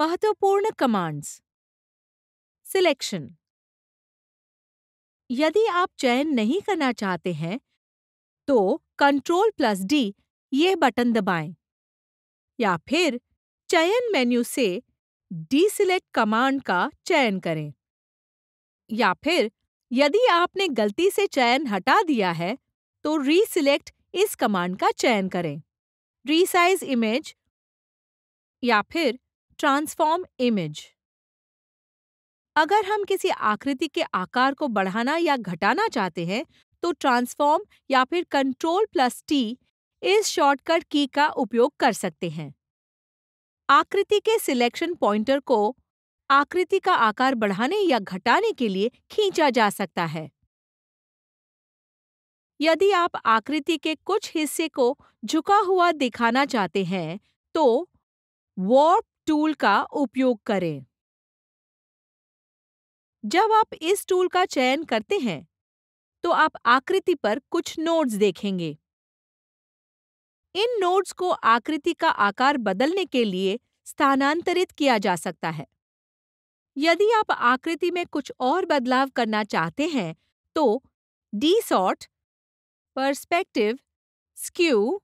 महत्वपूर्ण commands selection यदि आप चयन नहीं करना चाहते हैं तो कंट्रोल प्लस डी ये बटन दबाएं या फिर चयन मेन्यू से डी सिलेक्ट कमांड का चयन करें या फिर यदि आपने गलती से चयन हटा दिया है तो रीसिलेक्ट इस कमांड का चयन करें रीसाइज इमेज या फिर ट्रांसफॉर्म इमेज अगर हम किसी आकृति के आकार को बढ़ाना या घटाना चाहते हैं तो ट्रांसफॉर्म या फिर कंट्रोल प्लस टी इस शॉर्टकट की का उपयोग कर सकते हैं आकृति के सिलेक्शन पॉइंटर को आकृति का आकार बढ़ाने या घटाने के लिए खींचा जा सकता है यदि आप आकृति के कुछ हिस्से को झुका हुआ दिखाना चाहते हैं तो वॉर्प टूल का उपयोग करें जब आप इस टूल का चयन करते हैं तो आप आकृति पर कुछ नोड्स देखेंगे इन नोड्स को आकृति का आकार बदलने के लिए स्थानांतरित किया जा सकता है यदि आप आकृति में कुछ और बदलाव करना चाहते हैं तो डी सॉट परस्पेक्टिव स्क्यू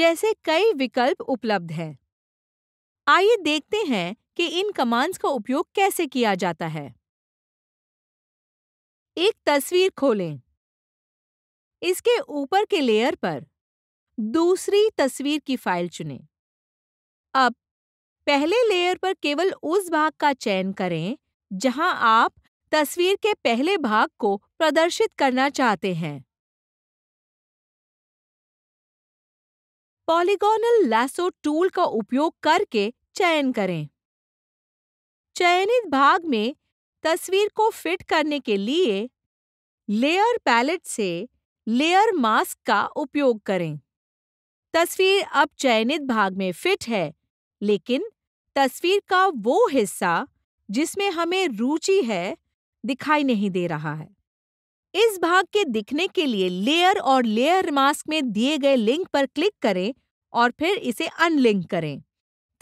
जैसे कई विकल्प उपलब्ध हैं आइए देखते हैं कि इन कमांड्स का उपयोग कैसे किया जाता है एक तस्वीर खोलें इसके ऊपर के लेयर पर दूसरी तस्वीर की फाइल चुनें अब पहले लेयर पर केवल उस भाग का चयन करें जहां आप तस्वीर के पहले भाग को प्रदर्शित करना चाहते हैं पॉलीगोनल लैसो टूल का उपयोग करके चयन करें चयनित भाग में तस्वीर को फिट करने के लिए लेयर पैलेट से लेयर मास्क का उपयोग करें तस्वीर अब चयनित भाग में फिट है लेकिन तस्वीर का वो हिस्सा जिसमें हमें रुचि है दिखाई नहीं दे रहा है इस भाग के दिखने के लिए लेयर और लेयर मास्क में दिए गए लिंक पर क्लिक करें और फिर इसे अनलिंक करें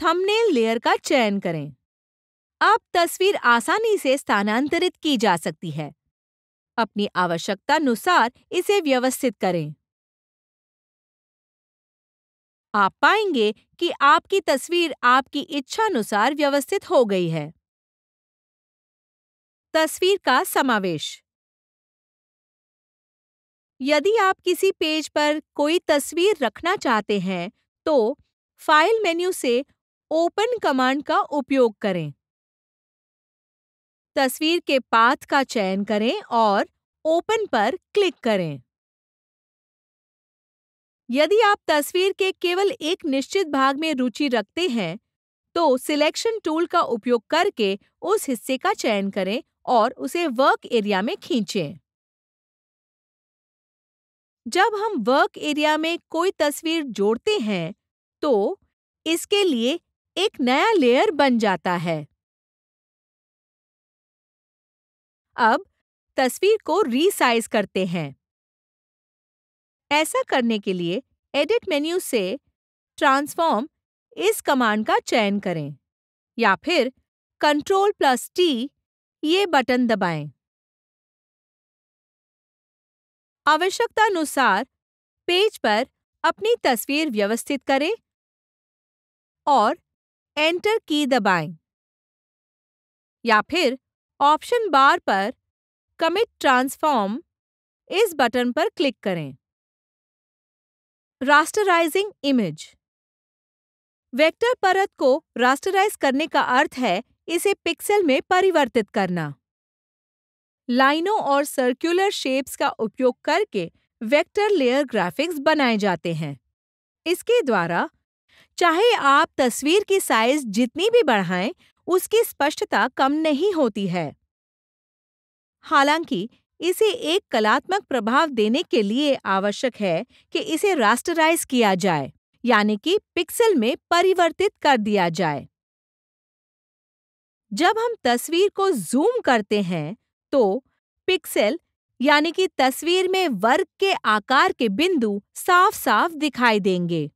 थंबनेल लेयर का चयन करें अब तस्वीर आसानी से स्थानांतरित की जा सकती है अपनी आवश्यकता अनुसार इसे व्यवस्थित करें आप पाएंगे कि आपकी तस्वीर आपकी इच्छानुसार व्यवस्थित हो गई है तस्वीर का समावेश यदि आप किसी पेज पर कोई तस्वीर रखना चाहते हैं तो फाइल मेन्यू से ओपन कमांड का उपयोग करें तस्वीर के पाथ का चयन करें और ओपन पर क्लिक करें यदि आप तस्वीर के केवल एक निश्चित भाग में रुचि रखते हैं तो सिलेक्शन टूल का उपयोग करके उस हिस्से का चयन करें और उसे वर्क एरिया में खींचें जब हम वर्क एरिया में कोई तस्वीर जोड़ते हैं तो इसके लिए एक नया लेयर बन जाता है अब तस्वीर को रीसाइज करते हैं ऐसा करने के लिए एडिट मेन्यू से ट्रांसफॉर्म इस कमांड का चयन करें या फिर कंट्रोल प्लस टी ये बटन दबाएं। आवश्यकतानुसार पेज पर अपनी तस्वीर व्यवस्थित करें और एंटर की दबाएं या फिर ऑप्शन बार पर कमिट ट्रांसफॉर्म इस बटन पर क्लिक करें रास्टराइजिंग इमेज वेक्टर परत को रास्टराइज करने का अर्थ है इसे पिक्सल में परिवर्तित करना लाइनों और सर्कुलर शेप्स का उपयोग करके वेक्टर लेयर ग्राफिक्स बनाए जाते हैं इसके द्वारा चाहे आप तस्वीर की साइज जितनी भी बढ़ाएं उसकी स्पष्टता कम नहीं होती है हालांकि इसे एक कलात्मक प्रभाव देने के लिए आवश्यक है कि इसे रास्टराइज किया जाए यानी कि पिक्सल में परिवर्तित कर दिया जाए जब हम तस्वीर को जूम करते हैं तो पिक्सेल यानी कि तस्वीर में वर्ग के आकार के बिंदु साफ साफ दिखाई देंगे